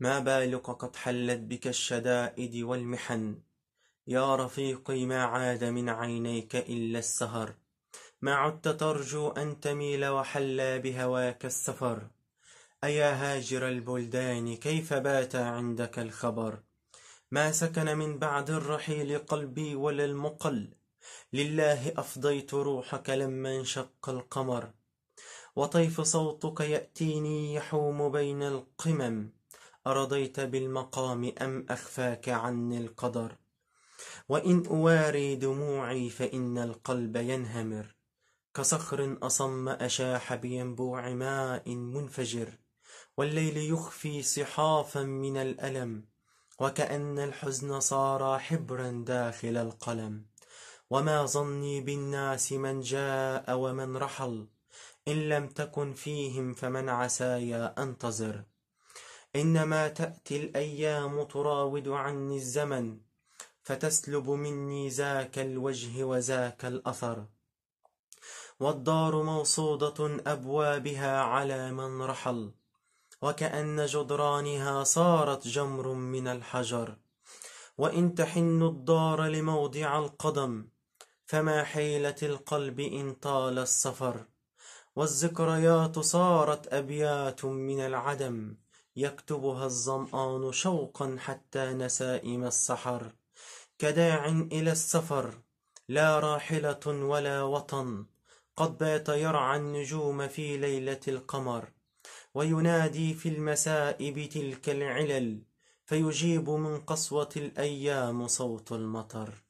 ما بالك قد حلت بك الشدائد والمحن يا رفيقي ما عاد من عينيك إلا السهر ما عدت ترجو أن تميل وحلى بهواك السفر أيا هاجر البلدان كيف بات عندك الخبر ما سكن من بعد الرحيل قلبي ولا المقل لله أفضيت روحك لما انشق القمر وطيف صوتك يأتيني يحوم بين القمم أرضيت بالمقام أم أخفاك عني القدر وإن أواري دموعي فإن القلب ينهمر كصخر أصم أشاح بينبوع ماء منفجر والليل يخفي صحافا من الألم وكأن الحزن صار حبرا داخل القلم وما ظني بالناس من جاء ومن رحل إن لم تكن فيهم فمن عسايا أنتظر إنما تأتي الأيام تراود عني الزمن فتسلب مني ذاك الوجه وذاك الأثر والدار موصودة أبوابها على من رحل وكأن جدرانها صارت جمر من الحجر وإن تحن الدار لموضع القدم فما حيلة القلب إن طال السفر والذكريات صارت أبيات من العدم يكتبها الظمآن شوقا حتى نسائم السحر كداع إلى السفر لا راحلة ولا وطن قد بات يرعى النجوم في ليلة القمر وينادي في المساء بتلك العلل فيجيب من قسوة الأيام صوت المطر